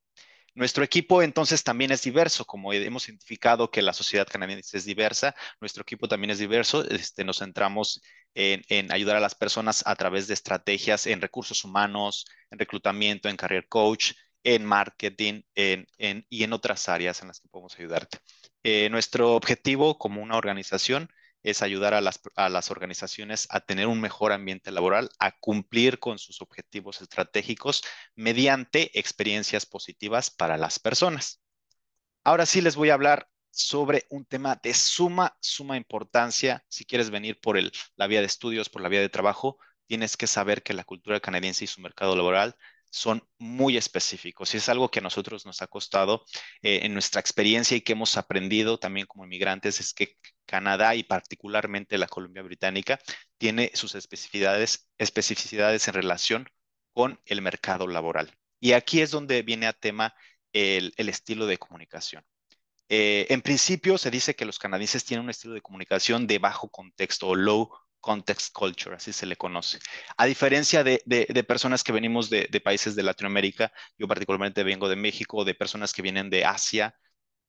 Nuestro equipo entonces también es diverso, como hemos identificado que la sociedad canadiense es diversa, nuestro equipo también es diverso, este, nos centramos en, ayudar a las personas a través de estrategias en recursos humanos, en reclutamiento, en career coach, en marketing y en otras áreas en las que podemos ayudarte. Eh, nuestro objetivo como una organización es ayudar a las, organizaciones a tener un mejor ambiente laboral, a cumplir con sus objetivos estratégicos mediante experiencias positivas para las personas. Ahora sí les voy a hablar sobre un tema de suma, suma importancia. Si quieres venir por el, la vía de estudios, por la vía de trabajo, tienes que saber que la cultura canadiense y su mercado laboral son muy específicos y es algo que a nosotros nos ha costado eh, en nuestra experiencia y que hemos aprendido también como inmigrantes es que Canadá y particularmente la Columbia Británica tiene sus especificidades, especificidades en relación con el mercado laboral. Y aquí es donde viene a tema el, estilo de comunicación. Eh, en principio se dice que los canadienses tienen un estilo de comunicación de bajo contexto o low context culture, así se le conoce. A diferencia de, personas que venimos de, países de Latinoamérica, yo particularmente vengo de México, de personas que vienen de Asia,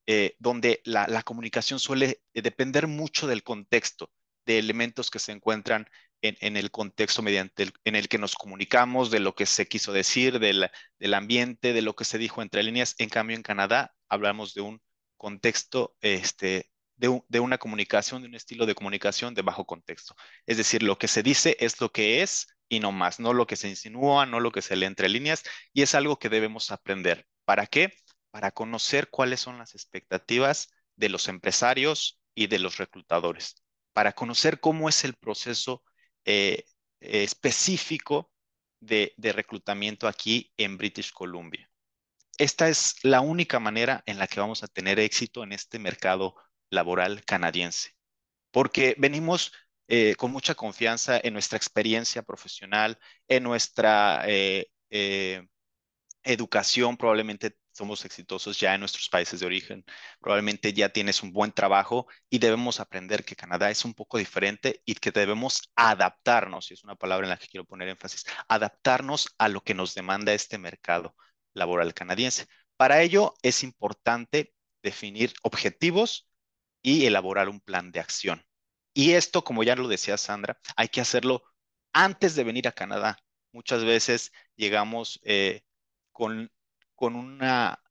eh, donde la, comunicación suele eh, depender mucho del contexto, de elementos que se encuentran en, el contexto mediante el, en el que nos comunicamos, de lo que se quiso decir, del, del, ambiente, de lo que se dijo entre líneas. En cambio, en Canadá hablamos de un contexto este, de, una comunicación, de un estilo de comunicación de bajo contexto. Es decir, lo que se dice es lo que es y no más, no lo que se insinúa, no lo que se lee entre líneas, y es algo que debemos aprender. ¿Para qué? Para conocer cuáles son las expectativas de los empresarios y de los reclutadores, para conocer cómo es el proceso eh, específico de reclutamiento aquí en British Columbia. Esta es la única manera en la que vamos a tener éxito en este mercado laboral canadiense, porque venimos eh, con mucha confianza en nuestra experiencia profesional, en nuestra eh, eh, educación, probablemente somos exitosos ya en nuestros países de origen, probablemente ya tienes un buen trabajo y debemos aprender que Canadá es un poco diferente y que debemos adaptarnos, y es una palabra en la que quiero poner énfasis, adaptarnos a lo que nos demanda este mercado laboral canadiense. Para ello es importante definir objetivos y elaborar un plan de acción. Y esto, como ya lo decía Sandra, hay que hacerlo antes de venir a Canadá. Muchas veces llegamos eh, con, con una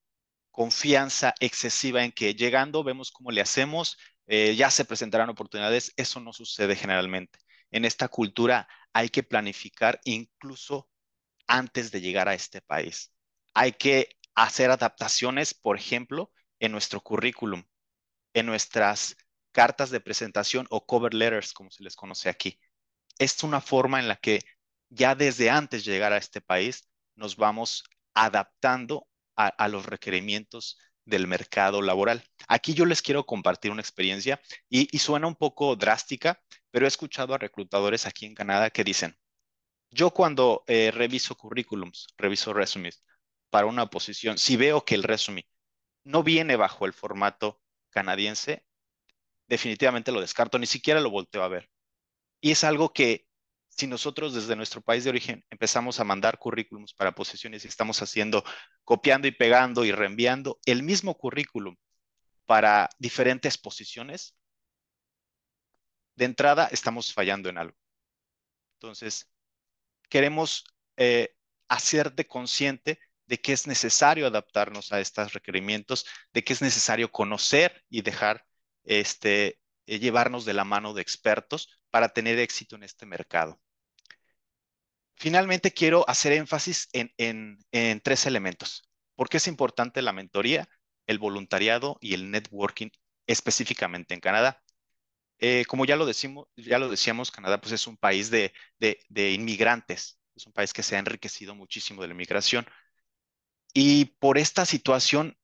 confianza excesiva en que llegando vemos cómo le hacemos, eh, ya se presentarán oportunidades. Eso no sucede generalmente. En esta cultura hay que planificar incluso antes de llegar a este país. Hay que hacer adaptaciones, por ejemplo, en nuestro currículum en nuestras cartas de presentación o cover letters, como se les conoce aquí. Es una forma en la que ya desde antes de llegar a este país nos vamos adaptando a, los requerimientos del mercado laboral. Aquí yo les quiero compartir una experiencia y, suena un poco drástica, pero he escuchado a reclutadores aquí en Canadá que dicen, yo cuando eh, reviso currículums, reviso resumes para una posición, si veo que el resumen no viene bajo el formato canadiense, definitivamente lo descarto, ni siquiera lo volteo a ver. Y es algo que si nosotros desde nuestro país de origen empezamos a mandar currículums para posiciones y estamos haciendo, copiando y pegando y reenviando el mismo currículum para diferentes posiciones, de entrada estamos fallando en algo. Entonces, queremos eh, hacerte consciente de que es necesario adaptarnos a estos requerimientos, de que es necesario conocer y dejar este, eh, llevarnos de la mano de expertos para tener éxito en este mercado. Finalmente, quiero hacer énfasis en, tres elementos. ¿Por qué es importante la mentoría, el voluntariado y el networking específicamente en Canadá? Eh, como ya lo, decimos, ya lo decíamos, Canadá pues, es un país de inmigrantes, es un país que se ha enriquecido muchísimo de la inmigración. Y por esta situación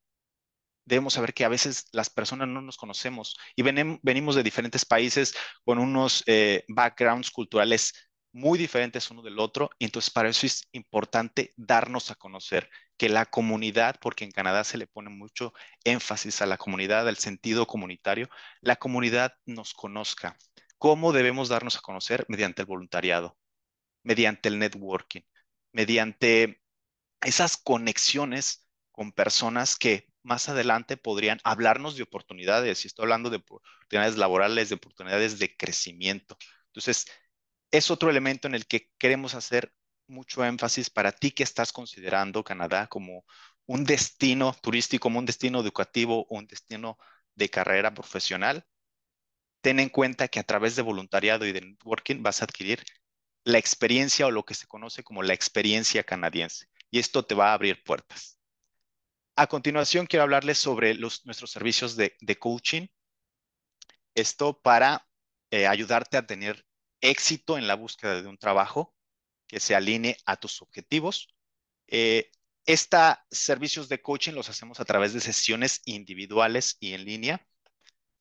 debemos saber que a veces las personas no nos conocemos y venimos de diferentes países con unos eh, backgrounds culturales muy diferentes uno del otro. entonces para eso es importante darnos a conocer, que la comunidad, porque en Canadá se le pone mucho énfasis a la comunidad, al sentido comunitario, la comunidad nos conozca. ¿Cómo debemos darnos a conocer? Mediante el voluntariado, mediante el networking, mediante esas conexiones con personas que más adelante podrían hablarnos de oportunidades, y estoy hablando de oportunidades laborales, de oportunidades de crecimiento. Entonces, es otro elemento en el que queremos hacer mucho énfasis para ti que estás considerando Canadá como un destino turístico, como un destino educativo, un destino de carrera profesional. Ten en cuenta que a través de voluntariado y de networking vas a adquirir la experiencia o lo que se conoce como la experiencia canadiense y esto te va a abrir puertas. A continuación, quiero hablarles sobre los, nuestros servicios de, coaching. Esto para eh, ayudarte a tener éxito en la búsqueda de un trabajo que se alinee a tus objetivos. Eh, estos servicios de coaching los hacemos a través de sesiones individuales y en línea.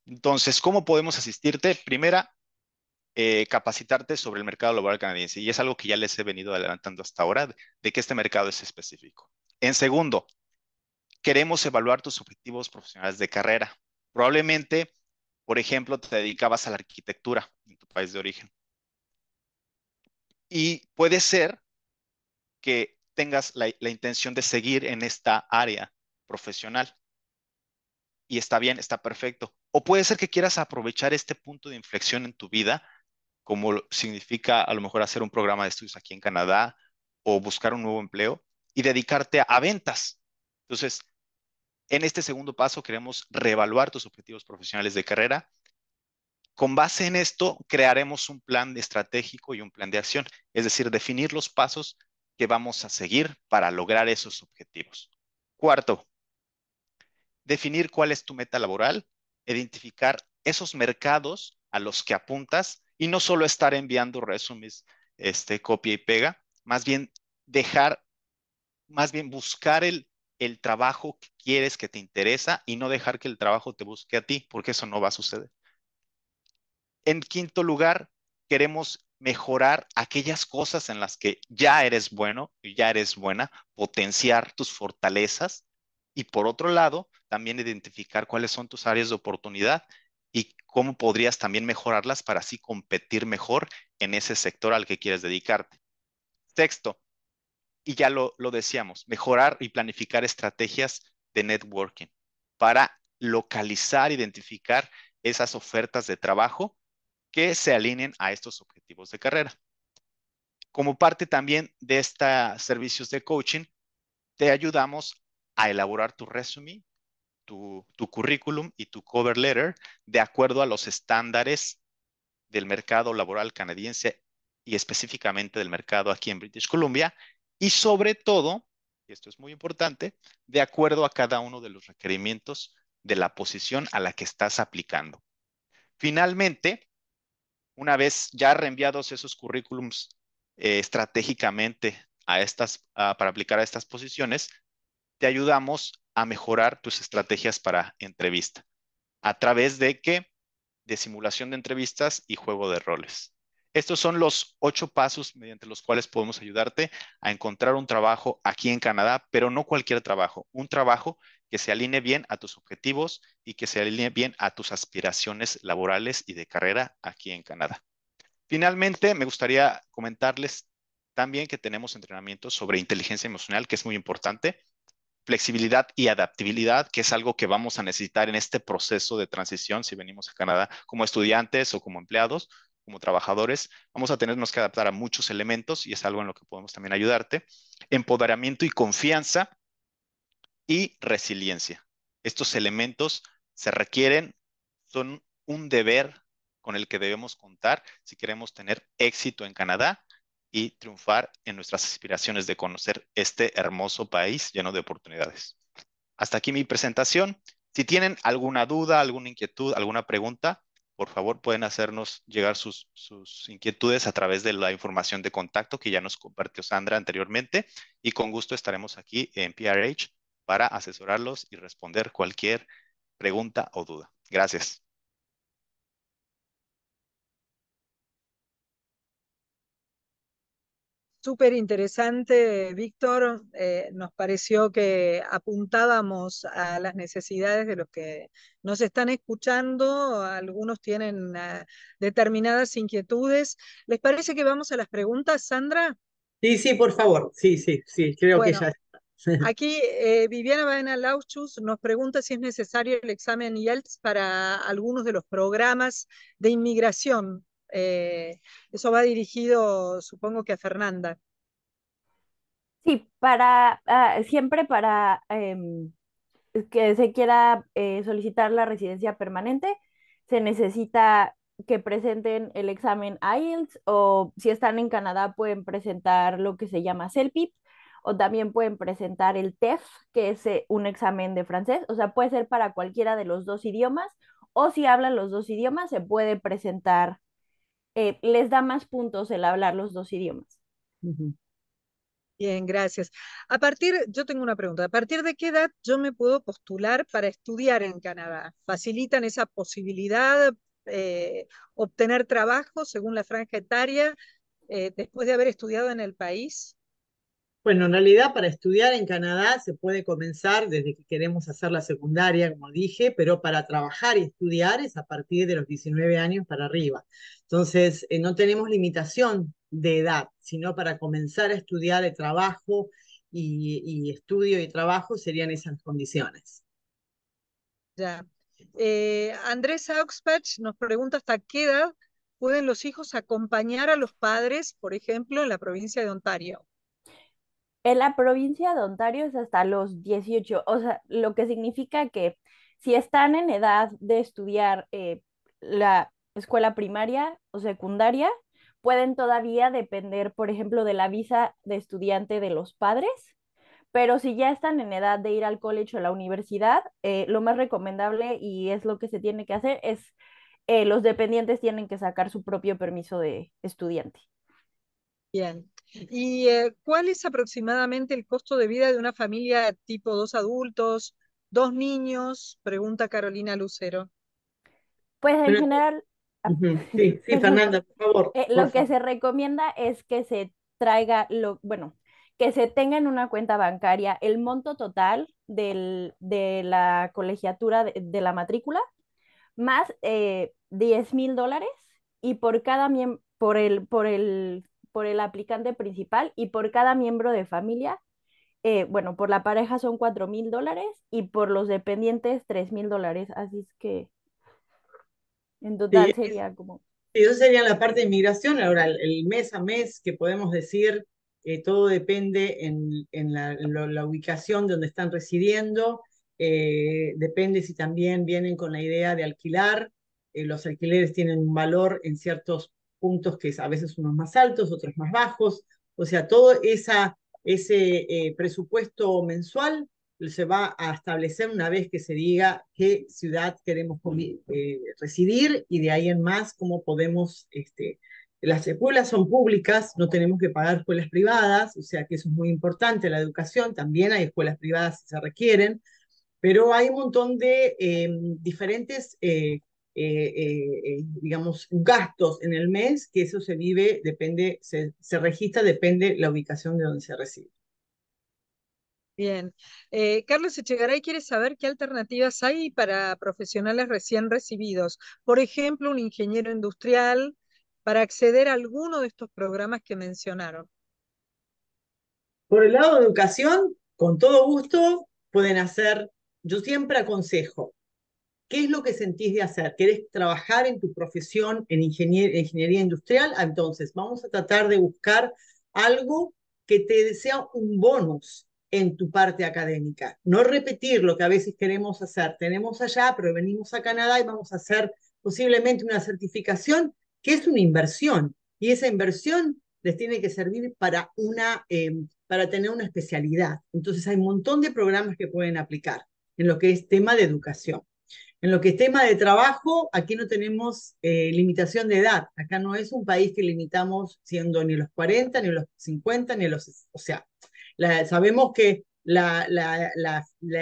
Entonces, ¿cómo podemos asistirte? Primera, eh, capacitarte sobre el mercado laboral canadiense. Y es algo que ya les he venido adelantando hasta ahora, de, que este mercado es específico. En segundo, queremos evaluar tus objetivos profesionales de carrera. Probablemente, por ejemplo, te dedicabas a la arquitectura en tu país de origen. Y puede ser que tengas la, intención de seguir en esta área profesional. Y está bien, está perfecto. O puede ser que quieras aprovechar este punto de inflexión en tu vida como significa a lo mejor hacer un programa de estudios aquí en Canadá o buscar un nuevo empleo y dedicarte a, ventas. Entonces, en este segundo paso queremos reevaluar tus objetivos profesionales de carrera. Con base en esto, crearemos un plan estratégico y un plan de acción, es decir, definir los pasos que vamos a seguir para lograr esos objetivos. Cuarto, definir cuál es tu meta laboral, identificar esos mercados a los que apuntas y no solo estar enviando resumes, este, copia y pega, más bien dejar, más bien buscar el, el trabajo que quieres, que te interesa y no dejar que el trabajo te busque a ti, porque eso no va a suceder. En quinto lugar, queremos mejorar aquellas cosas en las que ya eres bueno y ya eres buena, potenciar tus fortalezas y por otro lado, también identificar cuáles son tus áreas de oportunidad y cómo podrías también mejorarlas para así competir mejor en ese sector al que quieres dedicarte. Sexto, y ya lo, decíamos, mejorar y planificar estrategias de networking para localizar, identificar esas ofertas de trabajo que se alineen a estos objetivos de carrera. Como parte también de estos servicios de coaching, te ayudamos a elaborar tu resumen tu, currículum y tu cover letter de acuerdo a los estándares del mercado laboral canadiense y específicamente del mercado aquí en British Columbia y sobre todo, y esto es muy importante, de acuerdo a cada uno de los requerimientos de la posición a la que estás aplicando. Finalmente, una vez ya reenviados esos currículums eh, estratégicamente a estas, para aplicar a estas posiciones, te ayudamos a mejorar tus estrategias para entrevista a través de qué? De simulación de entrevistas y juego de roles. Estos son los ocho pasos mediante los cuales podemos ayudarte a encontrar un trabajo aquí en Canadá, pero no cualquier trabajo, un trabajo que se alinee bien a tus objetivos y que se alinee bien a tus aspiraciones laborales y de carrera aquí en Canadá. Finalmente, me gustaría comentarles también que tenemos entrenamiento sobre inteligencia emocional, que es muy importante flexibilidad y adaptabilidad, que es algo que vamos a necesitar en este proceso de transición si venimos a Canadá como estudiantes o como empleados, como trabajadores, vamos a tenernos que adaptar a muchos elementos y es algo en lo que podemos también ayudarte. Empoderamiento y confianza y resiliencia. Estos elementos se requieren, son un deber con el que debemos contar si queremos tener éxito en Canadá y triunfar en nuestras aspiraciones de conocer este hermoso país lleno de oportunidades. Hasta aquí mi presentación. Si tienen alguna duda, alguna inquietud, alguna pregunta, por favor pueden hacernos llegar sus, inquietudes a través de la información de contacto que ya nos compartió Sandra anteriormente y con gusto estaremos aquí en PRH para asesorarlos y responder cualquier pregunta o duda. Gracias. Súper interesante, Víctor. Eh, nos pareció que apuntábamos a las necesidades de los que nos están escuchando. Algunos tienen ah, determinadas inquietudes. ¿Les parece que vamos a las preguntas, Sandra? Sí, sí, por favor. Sí, sí, sí, creo que ya *laughs* Aquí eh, Viviana Baena Lauchus nos pregunta si es necesario el examen IELTS para algunos de los programas de inmigración eh, eso va dirigido, supongo que a Fernanda. Sí, para ah, siempre para em, que se quiera eh, solicitar la residencia permanente, se necesita que presenten el examen IELTS o si están en Canadá pueden presentar lo que se llama CELPIP o también pueden presentar el TEF, que es eh, un examen de francés, o sea, puede ser para cualquiera de los dos idiomas o si hablan los dos idiomas se puede presentar eh, les da más puntos el hablar los dos idiomas. Bien, gracias. A partir, yo tengo una pregunta, ¿a partir de qué edad yo me puedo postular para estudiar en Canadá? ¿Facilitan esa posibilidad, eh, obtener trabajo según la franja etaria eh, después de haber estudiado en el país? Bueno, en realidad para estudiar en Canadá se puede comenzar desde que queremos hacer la secundaria, como dije, pero para trabajar y estudiar es a partir de los 19 años para arriba. Entonces, eh, no tenemos limitación de edad, sino para comenzar a estudiar el trabajo y, estudio y trabajo serían esas condiciones. Ya. Eh, Andrés Augspach nos pregunta hasta qué edad pueden los hijos acompañar a los padres, por ejemplo, en la provincia de Ontario en la provincia de Ontario es hasta los 18, o sea, lo que significa que si están en edad de estudiar eh, la escuela primaria o secundaria, pueden todavía depender, por ejemplo, de la visa de estudiante de los padres, pero si ya están en edad de ir al colegio o a la universidad, eh, lo más recomendable y es lo que se tiene que hacer es eh, los dependientes tienen que sacar su propio permiso de estudiante. Bien, ¿Y eh, cuál es aproximadamente el costo de vida de una familia tipo dos adultos, dos niños? Pregunta Carolina Lucero. Pues en general... Ah, *laughs* sí, Fernanda, por favor. Eh, lo que se recomienda es que se traiga, lo, bueno, que se tenga en una cuenta bancaria el monto total del, de la colegiatura de, la matrícula, más 10 eh, mil dólares, y por cada miembro por el, por el por el aplicante principal y por cada miembro de familia. Eh, bueno, por la pareja son cuatro mil dólares y por los dependientes tres mil dólares. Así es que en total sería como... Eso sería la parte de inmigración. Ahora, el, mes a mes que podemos decir, eh, todo depende en, en, la, ubicación donde están residiendo. Eh, depende si también vienen con la idea de alquilar. los alquileres tienen un valor en ciertos puntos que a veces unos más altos, otros más bajos, o sea, todo esa, ese eh, presupuesto mensual se va a establecer una vez que se diga qué ciudad queremos eh, residir y de ahí en más cómo podemos, este, las escuelas son públicas, no tenemos que pagar escuelas privadas, o sea que eso es muy importante, la educación, también hay escuelas privadas si se requieren, pero hay un montón de em, diferentes eh, eh, eh, eh, digamos, gastos en el mes, que eso se vive, depende, se, registra, depende la ubicación de donde se recibe. Bien. Carlos Echegaray quiere saber qué alternativas hay para profesionales recién recibidos. Por ejemplo, un ingeniero industrial para acceder a alguno de estos programas que mencionaron. Por el lado de educación, con todo gusto, pueden hacer, yo siempre aconsejo, ¿Qué es lo que sentís de hacer? ¿Querés trabajar en tu profesión en ingeniería industrial? Ah, entonces, vamos a tratar de buscar algo que te sea un bonus en tu parte académica. No repetir lo que a veces queremos hacer. Tenemos allá, pero venimos a Canadá y vamos a hacer posiblemente una certificación que es una inversión. Y esa inversión les tiene que servir para, una, em, para tener una especialidad. Entonces hay un montón de programas que pueden aplicar en lo que es tema de educación. En lo que es tema de trabajo, aquí no tenemos eh, limitación de edad. Acá no es un país que limitamos siendo ni los 40, ni los 50, ni los... O sea, sabemos que la, la,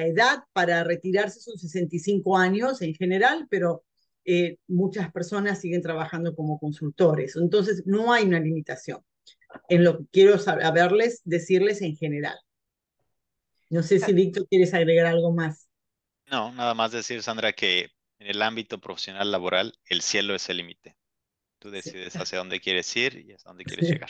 edad para retirarse son 65 años en general, pero eh, muchas personas siguen trabajando como consultores. Entonces, no hay una limitación en lo que quiero saberles, decirles en general. No sé si Víctor quieres agregar algo más. No, nada más decir, Sandra, que en el ámbito profesional laboral, el cielo es el límite. Tú decides hacia dónde quieres ir y hasta dónde quieres llegar.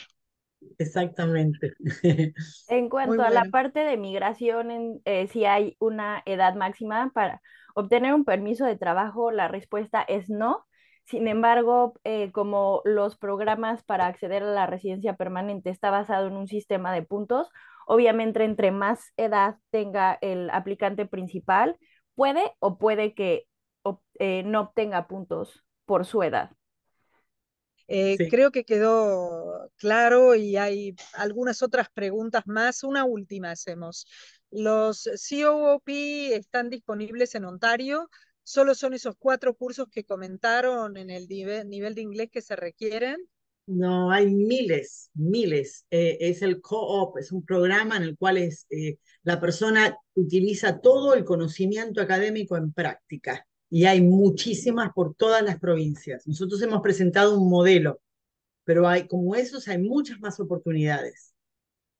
Exactamente. *laughs* En cuanto a la parte de migración, eh, si hay una edad máxima para obtener un permiso de trabajo, la respuesta es no. Sin embargo, eh, como los programas para acceder a la residencia permanente está basado en un sistema de puntos, obviamente entre más edad tenga el aplicante principal, puede o puede que eh, no obtenga puntos por su edad. Eh, creo que quedó claro y hay algunas otras preguntas más. Una última hacemos. Los COOP están disponibles en Ontario. Solo son esos cuatro cursos que comentaron en el nivel de inglés que se requieren. No, hay miles, miles. Eh, es el co-op, es un programa en el cual es, eh, la persona utiliza todo el conocimiento académico en práctica. Y hay muchísimas por todas las provincias. Nosotros hemos presentado un modelo, pero hay, como esos hay muchas más oportunidades.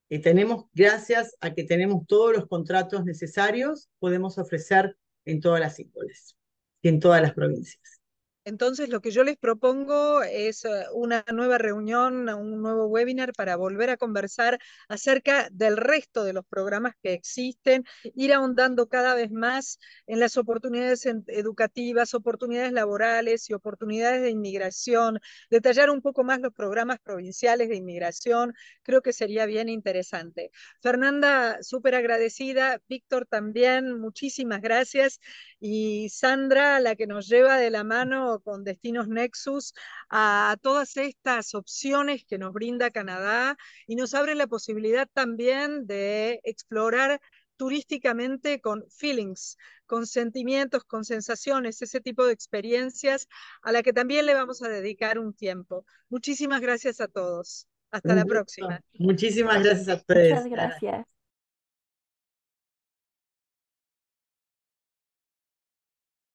Y tenemos, gracias a que tenemos todos los contratos necesarios, podemos ofrecer en todas las índoles y en todas las provincias. Entonces, lo que yo les propongo es eh, una nueva reunión, un nuevo webinar para volver a conversar acerca del resto de los programas que existen, ir ahondando cada vez más en las oportunidades educativas, oportunidades laborales y oportunidades de inmigración, detallar un poco más los programas provinciales de inmigración, creo que sería bien interesante. Fernanda, súper agradecida, Víctor también, muchísimas gracias, y Sandra, la que nos lleva de la mano con Destinos Nexus a todas estas opciones que nos brinda Canadá y nos abre la posibilidad también de explorar turísticamente con feelings, con sentimientos, con sensaciones, ese tipo de experiencias a la que también le vamos a dedicar un tiempo. Muchísimas gracias a todos. Hasta la próxima. Muchísimas gracias a ustedes. Muchas gracias.